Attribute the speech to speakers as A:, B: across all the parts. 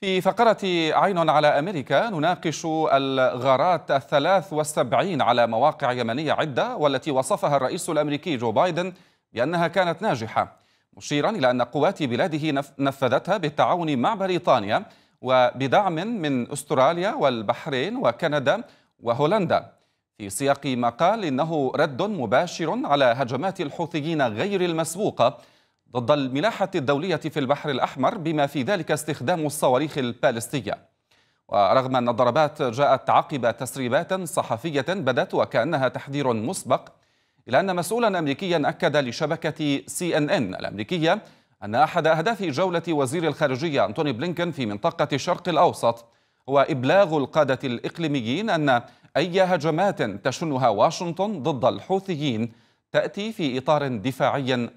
A: في فقرة عين على أمريكا نناقش الغارات الثلاث والسبعين على مواقع يمنية عدة والتي وصفها الرئيس الأمريكي جو بايدن بأنها كانت ناجحة مشيرا إلى أن قوات بلاده نفذتها بالتعاون مع بريطانيا وبدعم من أستراليا والبحرين وكندا وهولندا في سياق ما قال إنه رد مباشر على هجمات الحوثيين غير المسبوقة ضد الملاحة الدولية في البحر الأحمر بما في ذلك استخدام الصواريخ البالستية ورغم أن الضربات جاءت عقب تسريبات صحفية بدت وكأنها تحذير مسبق إلا أن مسؤولا أمريكيا أكد لشبكة سي إن إن الأمريكية أن أحد أهداف جولة وزير الخارجية أنتوني بلينكن في منطقة الشرق الأوسط هو إبلاغ القادة الإقليميين أن أي هجمات تشنها واشنطن ضد الحوثيين تأتي في إطار دفاعي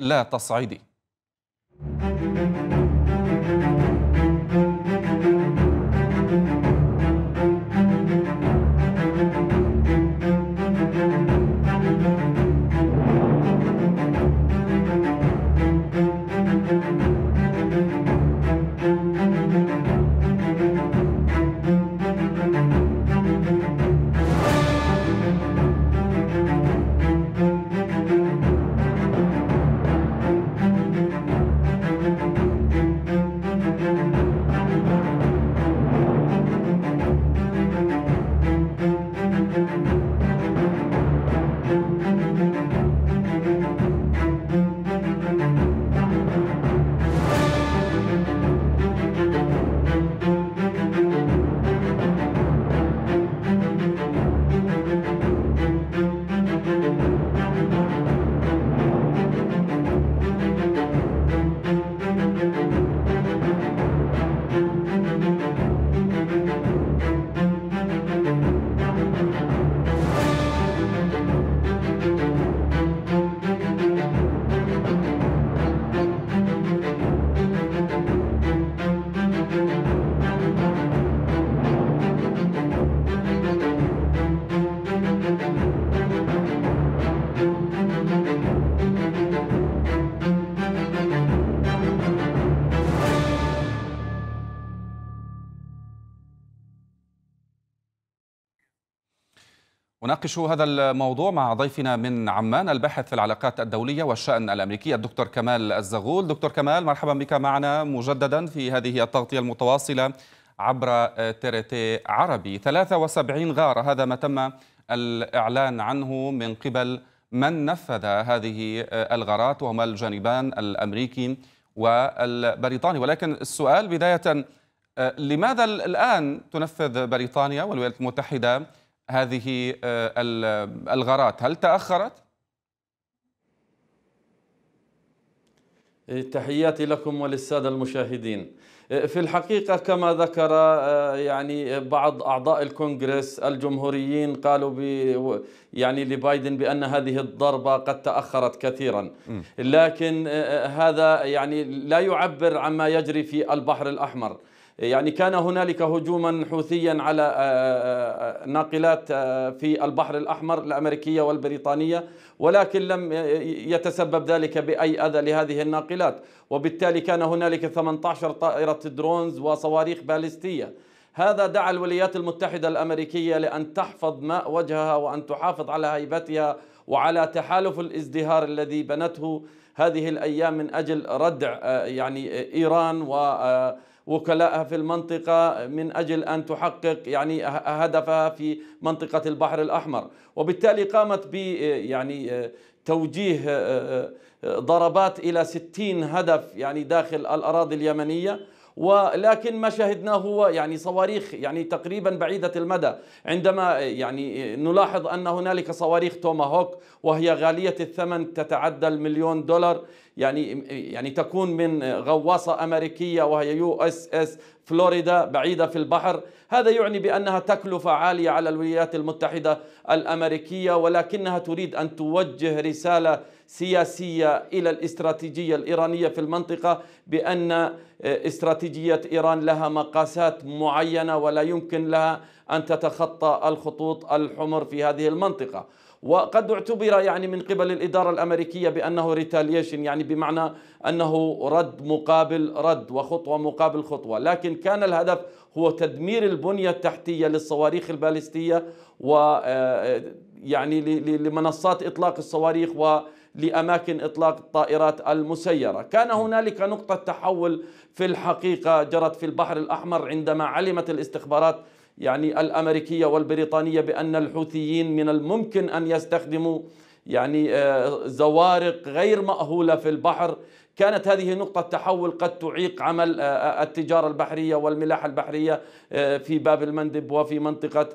A: لا تصعيدي نناقش هذا الموضوع مع ضيفنا من عمان الباحث في العلاقات الدولية والشأن الأمريكي الدكتور كمال الزغول دكتور كمال مرحبا بك معنا مجددا في هذه التغطية المتواصلة عبر تيريتي عربي 73 غارة هذا ما تم الإعلان عنه من قبل من نفذ هذه الغارات وهما الجانبان الأمريكي والبريطاني ولكن السؤال بداية لماذا الآن تنفذ بريطانيا والولايات المتحدة هذه آه،
B: الغارات هل تأخرت؟ إيه، تحياتي لكم وللسادة المشاهدين إيه، في الحقيقة كما ذكر آه، يعني بعض أعضاء الكونغرس الجمهوريين قالوا يعني لبايدن بأن هذه الضربة قد تأخرت كثيرا لكن آه، هذا يعني لا يعبر عما يجري في البحر الأحمر يعني كان هنالك هجوما حوثيا على آه، آه، آه، ناقلات في البحر الأحمر الأمريكية والبريطانية ولكن لم يتسبب ذلك بأي أذى لهذه الناقلات وبالتالي كان هنالك 18 طائرة درونز وصواريخ باليستية هذا دعا الولايات المتحدة الأمريكية لأن تحفظ ماء وجهها وأن تحافظ على هيبتها وعلى تحالف الازدهار الذي بنته هذه الأيام من أجل ردع يعني إيران و وكلائها في المنطقة من أجل أن تحقق يعني أه- هدفها في منطقة البحر الأحمر وبالتالي قامت ب يعني توجيه أه، أه، ضربات إلى 60 هدف يعني داخل الأراضي اليمنية ولكن ما شاهدناه هو يعني صواريخ يعني تقريبا بعيدة المدى عندما يعني نلاحظ أن هنالك صواريخ توماهوك وهي غالية الثمن تتعدى المليون دولار يعني يعني تكون من غواصه امريكيه وهي يو اس اس فلوريدا بعيده في البحر هذا يعني بانها تكلفه عاليه على الولايات المتحده الامريكيه ولكنها تريد ان توجه رساله سياسيه الى الاستراتيجيه الايرانيه في المنطقه بان استراتيجيه ايران لها مقاسات معينه ولا يمكن لها ان تتخطى الخطوط الحمر في هذه المنطقه وقد اعتبر يعني من قبل الإدارة الأمريكية بأنه ريتاليشن يعني بمعنى أنه رد مقابل رد وخطوة مقابل خطوة لكن كان الهدف هو تدمير البنية التحتية للصواريخ البالستية و آه، آه، يعني لمنصات إطلاق الصواريخ و لأماكن إطلاق الطائرات المسيرة كان هنالك نقطة تحول في الحقيقة جرت في البحر الأحمر عندما علمت الاستخبارات يعني الأمريكية والبريطانية بأن الحوثيين من الممكن أن يستخدموا يعني آه، زوارق غير مأهولة في البحر كانت هذه نقطة تحول قد تعيق عمل آه، آه، التجارة البحرية والملاحة البحرية في باب المندب وفي منطقة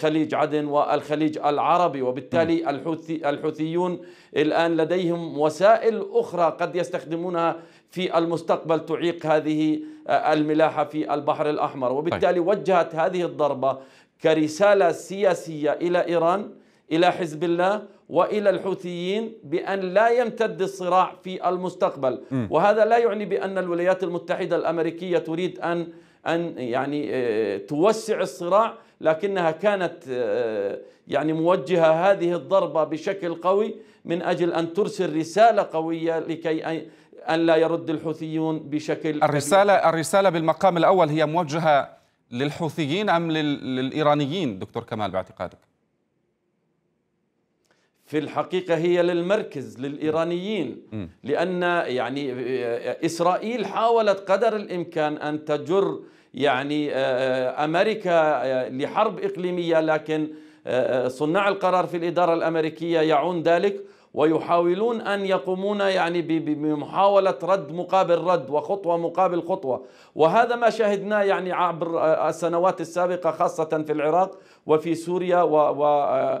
B: خليج عدن والخليج العربي وبالتالي الحوثي الحوثيون الآن لديهم وسائل أخرى قد يستخدمونها في المستقبل تعيق هذه آه، الملاحة في البحر الأحمر وبالتالي وجهت هذه الضربة كرسالة سياسية إلى إيران إلى حزب الله والى الحوثيين بان لا يمتد الصراع في المستقبل وهذا لا يعني بان الولايات المتحده الامريكيه تريد ان ان يعني آه، توسع الصراع لكنها كانت آه، يعني موجهه هذه الضربه بشكل قوي من اجل ان ترسل رساله قويه لكي أن لا يرد الحوثيون بشكل الرسالة
A: كبير. الرسالة بالمقام الأول هي موجهة للحوثيين أم للإيرانيين دكتور كمال باعتقادك
B: في الحقيقة هي للمركز للإيرانيين م. لأن يعني آه، إسرائيل حاولت قدر الإمكان أن تجر يعني آه، آه، أمريكا لحرب إقليمية لكن صناع القرار في الإدارة الأمريكية يعون ذلك ويحاولون أن يقومون يعني بمحاولة رد مقابل رد وخطوة مقابل خطوة وهذا ما شاهدناه يعني عبر السنوات السابقة خاصة في العراق وفي سوريا وفي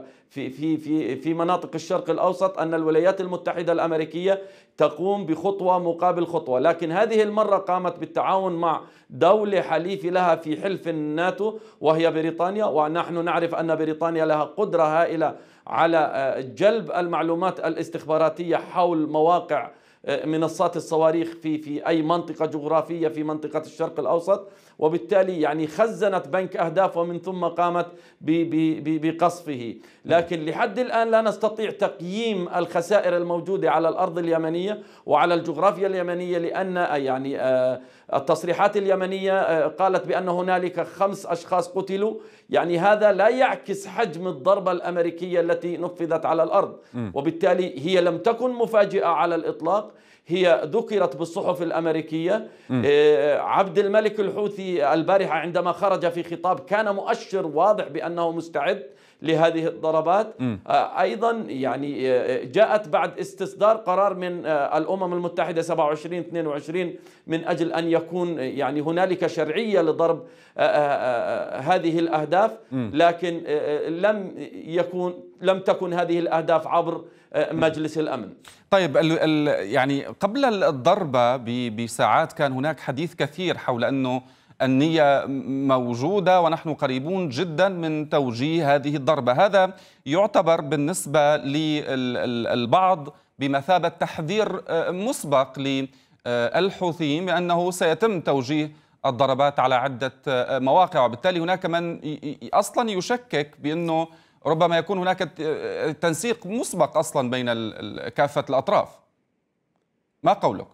B: في في في مناطق الشرق الأوسط أن الولايات المتحدة الأمريكية تقوم بخطوة مقابل خطوة لكن هذه المرة قامت بالتعاون مع دولة حليف لها في حلف الناتو وهي بريطانيا ونحن نعرف أن بريطانيا لها قدرة هائلة على آه، جلب المعلومات الاستخباراتيه حول مواقع آه، منصات الصواريخ في في اي منطقه جغرافيه في منطقه الشرق الاوسط وبالتالي يعني خزنت بنك اهداف ومن ثم قامت بقصفه لكن لحد الان لا نستطيع تقييم الخسائر الموجوده على الارض اليمنيه وعلى الجغرافيا اليمنيه لان آه، يعني آه، التصريحات اليمنيه قالت بان هنالك خمس اشخاص قتلوا يعني هذا لا يعكس حجم الضربه الامريكيه التي نفذت على الارض وبالتالي هي لم تكن مفاجئه على الاطلاق هي ذكرت بالصحف الأمريكية م. آه، عبد الملك الحوثي البارحة عندما خرج في خطاب كان مؤشر واضح بأنه مستعد لهذه الضربات م. آه، أيضا يعني آه، جاءت بعد استصدار قرار من الأمم المتحدة 27-22 من أجل أن يكون يعني هنالك شرعية لضرب هذه الأهداف م. لكن لم يكون لم تكن هذه الأهداف عبر مجلس الامن. طيب الـ الـ يعني قبل
A: الضربه بساعات كان هناك حديث كثير حول انه النية موجودة ونحن قريبون جدا من توجيه هذه الضربة هذا يعتبر بالنسبة للبعض بمثابة تحذير آه، مسبق للحوثيين آه، بأنه سيتم توجيه الضربات على عدة آه، مواقع وبالتالي هناك من أصلا يشكك بأنه ربما يكون هناك تنسيق مسبق أصلا بين كافة الأطراف ما قولك؟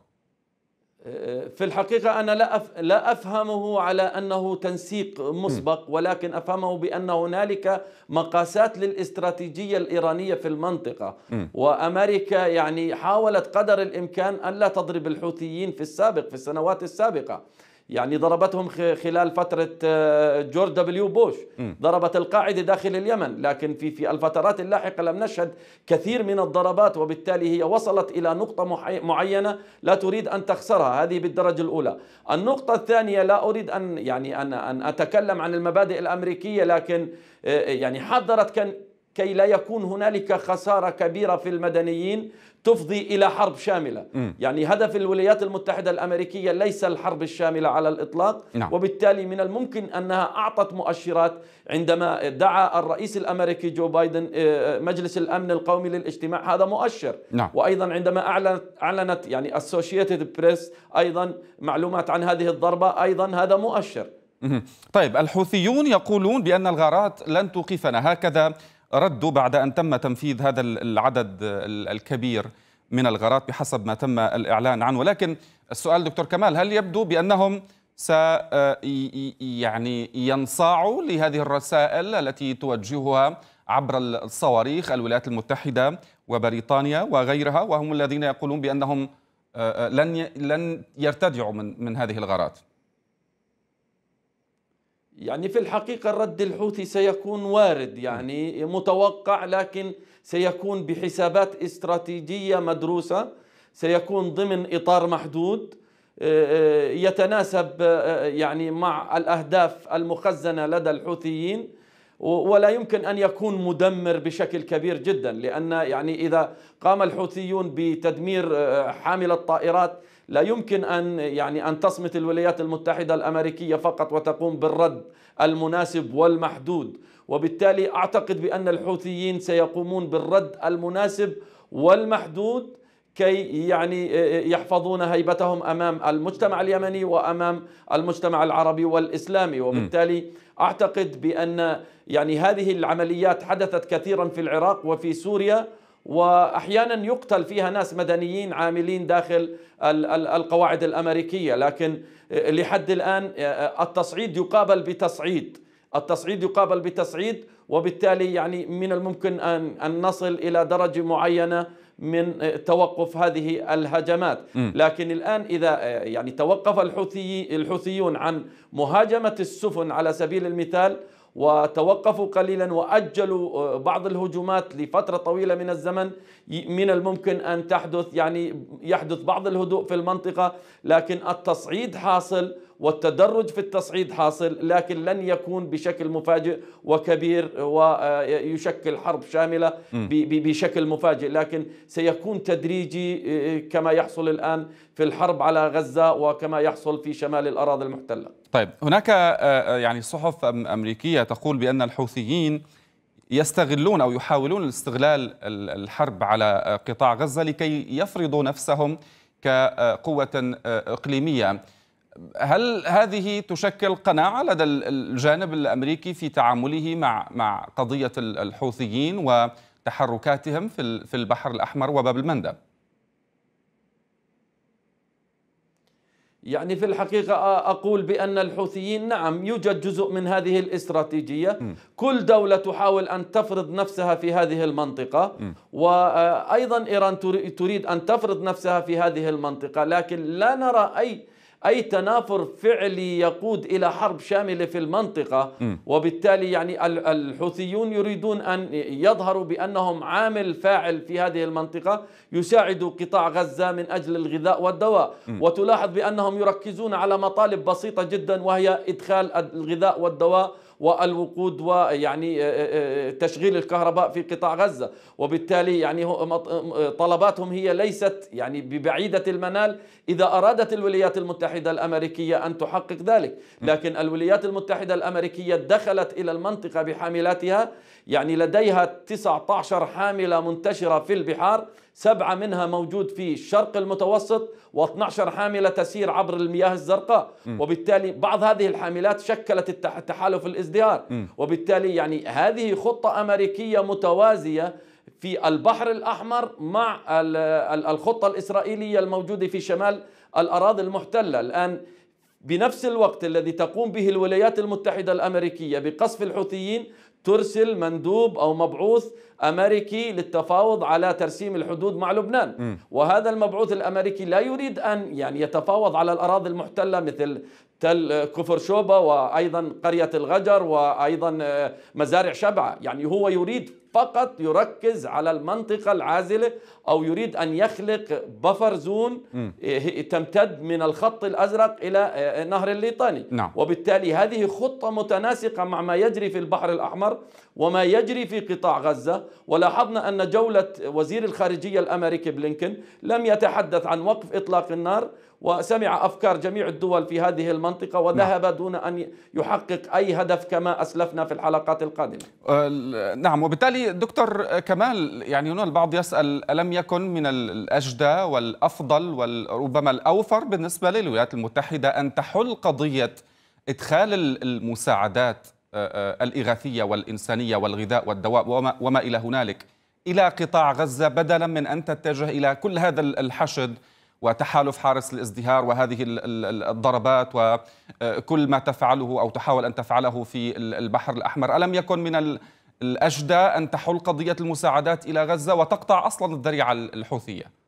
B: في الحقيقة أنا لا لا أفهمه على أنه تنسيق مسبق ولكن أفهمه بأن هنالك مقاسات للاستراتيجية الإيرانية في المنطقة وأمريكا يعني حاولت قدر الإمكان ألا تضرب الحوثيين في السابق في السنوات السابقة يعني ضربتهم خلال فترة آه، جورج دبليو بوش ضربت القاعدة داخل اليمن لكن في في الفترات اللاحقة لم نشهد كثير من الضربات وبالتالي هي وصلت إلى نقطة معينة لا تريد أن تخسرها هذه بالدرجة الأولى النقطة الثانية لا أريد أن يعني أن أن أتكلم عن المبادئ الأمريكية لكن آه، يعني حذرت كي لا يكون هنالك خسارة كبيرة في المدنيين تفضي إلى حرب شاملة م. يعني هدف الولايات المتحدة الأمريكية ليس الحرب الشاملة على الإطلاق نعم. وبالتالي من الممكن أنها أعطت مؤشرات عندما دعا الرئيس الأمريكي جو بايدن آه، آه، مجلس الأمن القومي للاجتماع هذا مؤشر نعم. وأيضا عندما أعلنت, أعلنت يعني أسوشيتد بريس أيضا معلومات عن هذه الضربة أيضا هذا مؤشر
A: طيب الحوثيون يقولون بأن الغارات لن توقفنا هكذا ردوا بعد أن تم تنفيذ هذا العدد الكبير من الغارات بحسب ما تم الإعلان عنه ولكن السؤال دكتور كمال هل يبدو بأنهم س آه، يعني ينصاعوا لهذه الرسائل التي توجهها عبر الصواريخ الولايات المتحدة وبريطانيا وغيرها وهم الذين يقولون بأنهم آه، آه، لن
B: لن يرتدعوا من من هذه الغارات يعني في الحقيقة الرد الحوثي سيكون وارد يعني متوقع لكن سيكون بحسابات استراتيجية مدروسة سيكون ضمن إطار محدود آه، آه، يتناسب آه، يعني مع الأهداف المخزنة لدى الحوثيين ولا يمكن أن يكون مدمر بشكل كبير جدا لأن يعني إذا قام الحوثيون بتدمير حامل الطائرات لا يمكن أن يعني أن تصمت الولايات المتحدة الأمريكية فقط وتقوم بالرد المناسب والمحدود وبالتالي أعتقد بأن الحوثيين سيقومون بالرد المناسب والمحدود كي يعني آه، آه، يحفظون هيبتهم امام المجتمع اليمني وامام المجتمع العربي والاسلامي وبالتالي اعتقد بان يعني هذه العمليات حدثت كثيرا في العراق وفي سوريا واحيانا يقتل فيها ناس مدنيين عاملين داخل القواعد الامريكيه لكن لحد الان التصعيد يقابل بتصعيد التصعيد يقابل بتصعيد وبالتالي يعني من الممكن ان ان نصل الى درجه معينه من توقف هذه الهجمات لكن الآن إذا يعني توقف الحوثي الحوثيون عن مهاجمة السفن على سبيل المثال وتوقفوا قليلا واجلوا آه، بعض الهجومات لفتره طويله من الزمن من الممكن ان تحدث يعني يحدث بعض الهدوء في المنطقه لكن التصعيد حاصل والتدرج في التصعيد حاصل لكن لن يكون بشكل مفاجئ وكبير ويشكل آه، حرب شاملة بشكل مفاجئ لكن سيكون تدريجي آه، كما يحصل الآن في الحرب على غزة وكما يحصل في شمال الأراضي المحتلة
A: طيب هناك آه، يعني صحف أمريكية تقول بأن الحوثيين يستغلون او يحاولون الاستغلال الحرب على قطاع غزه لكي يفرضوا نفسهم كقوه اقليميه هل هذه تشكل قناعة لدى الجانب الأمريكي في تعامله مع مع قضية الحوثيين وتحركاتهم
B: في في البحر
A: الأحمر وباب المندب؟
B: يعني في الحقيقة أقول بأن الحوثيين نعم يوجد جزء من هذه الاستراتيجية م. كل دولة تحاول أن تفرض نفسها في هذه المنطقة م. وأيضا إيران تريد أن تفرض نفسها في هذه المنطقة لكن لا نرى أي أي تنافر فعلي يقود إلى حرب شاملة في المنطقة وبالتالي يعني الحوثيون يريدون أن يظهروا بأنهم عامل فاعل في هذه المنطقة يساعد قطاع غزة من أجل الغذاء والدواء وتلاحظ بأنهم يركزون على مطالب بسيطة جدا وهي إدخال الغذاء والدواء والوقود ويعني آه، آه، آه، تشغيل الكهرباء في قطاع غزة وبالتالي يعني طلباتهم هي ليست يعني ببعيدة المنال إذا أرادت الولايات المتحدة الأمريكية أن تحقق ذلك لكن الولايات المتحدة الأمريكية دخلت إلى المنطقة بحاملاتها يعني لديها 19 حاملة منتشرة في البحار سبعة منها موجود في الشرق المتوسط و12 حاملة تسير عبر المياه الزرقاء وبالتالي بعض هذه الحاملات شكلت التحالف الإسلامي الازدهار م. وبالتالي يعني هذه خطة أمريكية متوازية في البحر الأحمر مع الخطة الإسرائيلية الموجودة في شمال الأراضي المحتلة الآن بنفس الوقت الذي تقوم به الولايات المتحدة الأمريكية بقصف الحوثيين ترسل مندوب أو مبعوث أمريكي للتفاوض على ترسيم الحدود مع لبنان م. وهذا المبعوث الأمريكي لا يريد أن يعني يتفاوض على الأراضي المحتلة مثل تل كفر شوبة وأيضا قرية الغجر وأيضا آه، مزارع شبعة يعني هو يريد فقط يركز على المنطقة العازلة أو يريد أن يخلق بفر زون آه، تمتد من الخط الأزرق إلى آه، نهر الليطاني نعم. وبالتالي هذه خطة متناسقة مع ما يجري في البحر الأحمر وما يجري في قطاع غزة ولاحظنا أن جولة وزير الخارجية الأمريكي بلينكن لم يتحدث عن وقف إطلاق النار وسمع أفكار جميع الدول في هذه المنطقة وذهب نعم. دون أن يحقق أي هدف كما أسلفنا في الحلقات القادمة
A: أه، نعم وبالتالي دكتور كمال يعني هنا البعض يسأل ألم يكن من الأجدى والأفضل وربما الأوفر بالنسبة للولايات المتحدة أن تحل قضية إدخال المساعدات الإغاثية والإنسانية والغذاء والدواء وما, وما إلى هنالك إلى قطاع غزة بدلا من أن تتجه إلى كل هذا الحشد وتحالف حارس الازدهار وهذه الضربات وكل ما تفعله أو تحاول أن تفعله في البحر الأحمر ألم يكن من الأجدى أن تحل قضية المساعدات إلى غزة
B: وتقطع أصلا الذريعة
A: الحوثية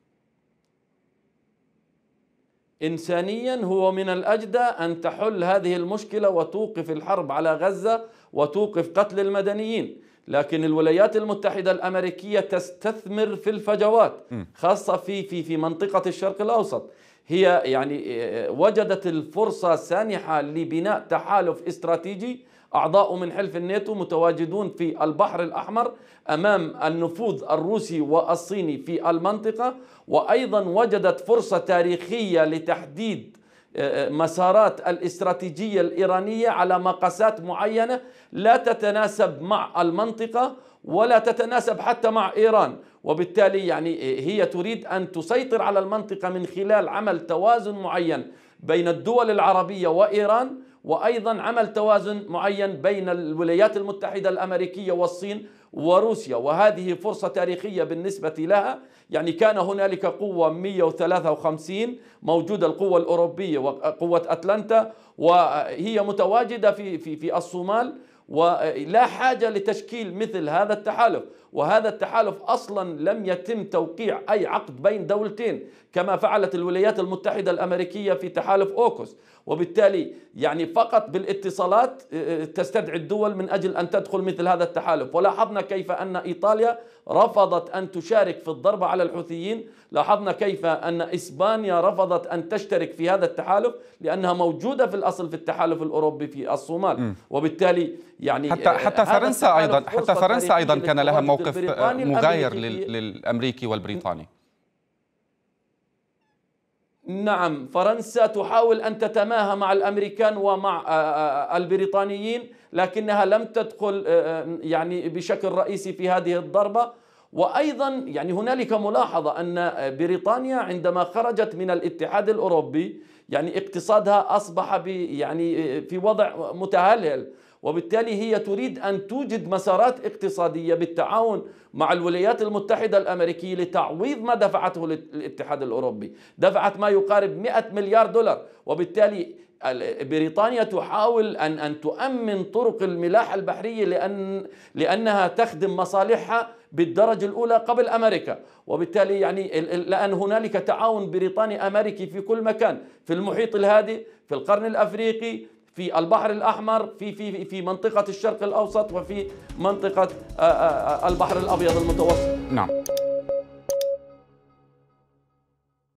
B: إنسانيا هو من الأجدى أن تحل هذه المشكلة وتوقف الحرب على غزة وتوقف قتل المدنيين لكن الولايات المتحدة الأمريكية تستثمر في الفجوات خاصة في في في منطقة الشرق الأوسط هي يعني آه، آه، وجدت الفرصة سانحة لبناء تحالف استراتيجي أعضاء من حلف الناتو متواجدون في البحر الأحمر أمام النفوذ الروسي والصيني في المنطقة وأيضا وجدت فرصة تاريخية لتحديد آه، آه، مسارات الاستراتيجية الإيرانية على مقاسات معينة لا تتناسب مع المنطقة ولا تتناسب حتى مع إيران وبالتالي يعني آه، هي تريد أن تسيطر على المنطقة من خلال عمل توازن معين بين الدول العربية وإيران وايضا عمل توازن معين بين الولايات المتحده الامريكيه والصين وروسيا وهذه فرصه تاريخيه بالنسبه لها يعني كان هنالك قوه 153 موجوده القوه الاوروبيه وقوه اتلانتا وهي متواجده في في في الصومال ولا حاجه لتشكيل مثل هذا التحالف وهذا التحالف أصلا لم يتم توقيع أي عقد بين دولتين كما فعلت الولايات المتحدة الأمريكية في تحالف أوكوس وبالتالي يعني فقط بالاتصالات آه، آه، تستدعي الدول من أجل أن تدخل مثل هذا التحالف ولاحظنا كيف أن إيطاليا رفضت أن تشارك في الضربة على الحوثيين لاحظنا كيف أن إسبانيا رفضت أن تشترك في هذا التحالف لأنها موجودة في الأصل في التحالف الأوروبي في الصومال وبالتالي يعني حتى آه، حتى فرنسا أيضا حتى فرنسا أيضا كان لها موقف موقف مغاير
A: للامريكي والبريطاني
B: نعم فرنسا تحاول أن تتماهى مع الأمريكان ومع البريطانيين لكنها لم تدخل يعني بشكل رئيسي في هذه الضربة وأيضا يعني هنالك ملاحظة أن بريطانيا عندما خرجت من الاتحاد الأوروبي يعني اقتصادها أصبح يعني في وضع متهلهل وبالتالي هي تريد أن توجد مسارات اقتصادية بالتعاون مع الولايات المتحدة الأمريكية لتعويض ما دفعته الاتحاد الأوروبي دفعت ما يقارب 100 مليار دولار وبالتالي بريطانيا تحاول أن, أن تؤمن طرق الملاحة البحرية لأن لأنها تخدم مصالحها بالدرجة الأولى قبل أمريكا وبالتالي يعني لأن هنالك تعاون بريطاني أمريكي في كل مكان في المحيط الهادئ في القرن الأفريقي في البحر الأحمر في في في منطقة الشرق الأوسط وفي منطقة آه، آه، آه، البحر الأبيض المتوسط نعم